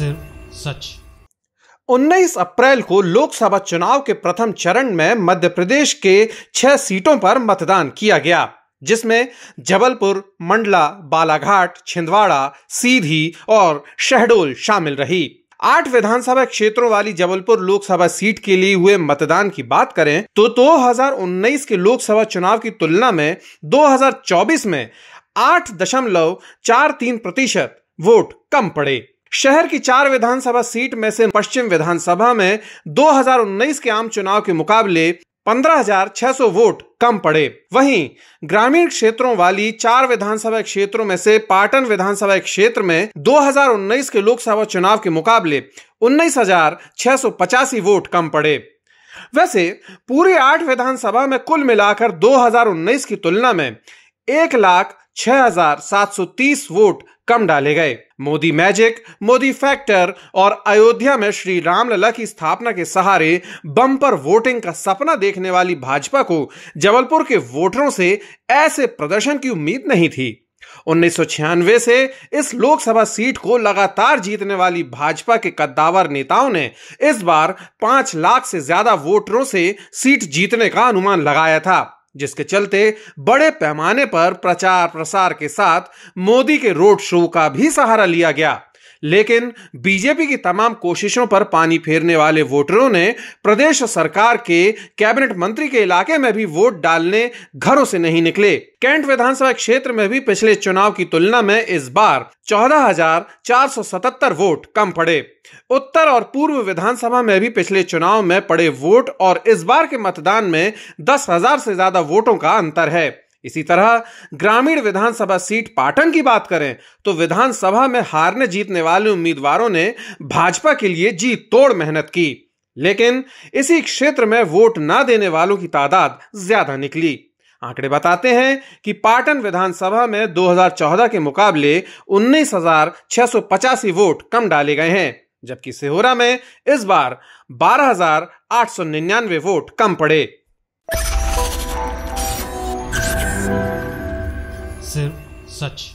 सिर्फ सच 19 अप्रैल को लोकसभा चुनाव के प्रथम चरण में मध्य प्रदेश के छह सीटों पर मतदान किया गया जिसमें जबलपुर मंडला बालाघाट छिंदवाड़ा सीधी और शहडोल शामिल रही आठ विधानसभा क्षेत्रों वाली जबलपुर लोकसभा सीट के लिए हुए मतदान की बात करें तो 2019 के लोकसभा चुनाव की तुलना में 2024 में आठ दशमलव चार तीन प्रतिशत वोट कम पड़े शहर की चार विधानसभा सीट में से पश्चिम विधानसभा में 2019 के आम चुनाव के मुकाबले 15,600 वोट कम पड़े वहीं ग्रामीण क्षेत्रों वाली चार विधानसभा क्षेत्रों में से पाटन विधानसभा क्षेत्र में 2019 के लोकसभा चुनाव के मुकाबले उन्नीस वोट कम पड़े वैसे पूरी आठ विधानसभा में कुल मिलाकर 2019 की तुलना में एक लाख छह हजार सात सौ तीस वोट कम डाले गए मोदी मैजिक मोदी फैक्टर और अयोध्या में श्री रामलला की स्थापना के सहारे बम्पर वोटिंग का सपना देखने वाली भाजपा को जबलपुर के वोटरों से ऐसे प्रदर्शन की उम्मीद नहीं थी उन्नीस से इस लोकसभा सीट को लगातार जीतने वाली भाजपा के कद्दावर नेताओं ने इस बार पांच लाख से ज्यादा वोटरों से सीट जीतने का अनुमान लगाया था जिसके चलते बड़े पैमाने पर प्रचार प्रसार के साथ मोदी के रोड शो का भी सहारा लिया गया लेकिन बीजेपी की तमाम कोशिशों पर पानी फेरने वाले वोटरों ने प्रदेश सरकार के कैबिनेट मंत्री के इलाके में भी वोट डालने घरों से नहीं निकले कैंट विधानसभा क्षेत्र में भी पिछले चुनाव की तुलना में इस बार चौदह हजार चार सौ सतहत्तर वोट कम पड़े उत्तर और पूर्व विधानसभा में भी पिछले चुनाव में पड़े वोट और इस बार के मतदान में दस हजार से ज्यादा वोटों का अंतर है इसी तरह ग्रामीण विधानसभा सीट पाटन की बात करें तो विधानसभा में हारने जीतने वाले उम्मीदवारों ने भाजपा के लिए जीत तोड़ मेहनत की लेकिन इसी क्षेत्र में वोट ना देने वालों की तादाद ज्यादा निकली आंकड़े बताते हैं कि पाटन विधानसभा में 2014 के मुकाबले उन्नीस वोट कम डाले गए हैं जबकि सिहोरा में इस बार 12,899 वोट कम पड़े सिर्फ सच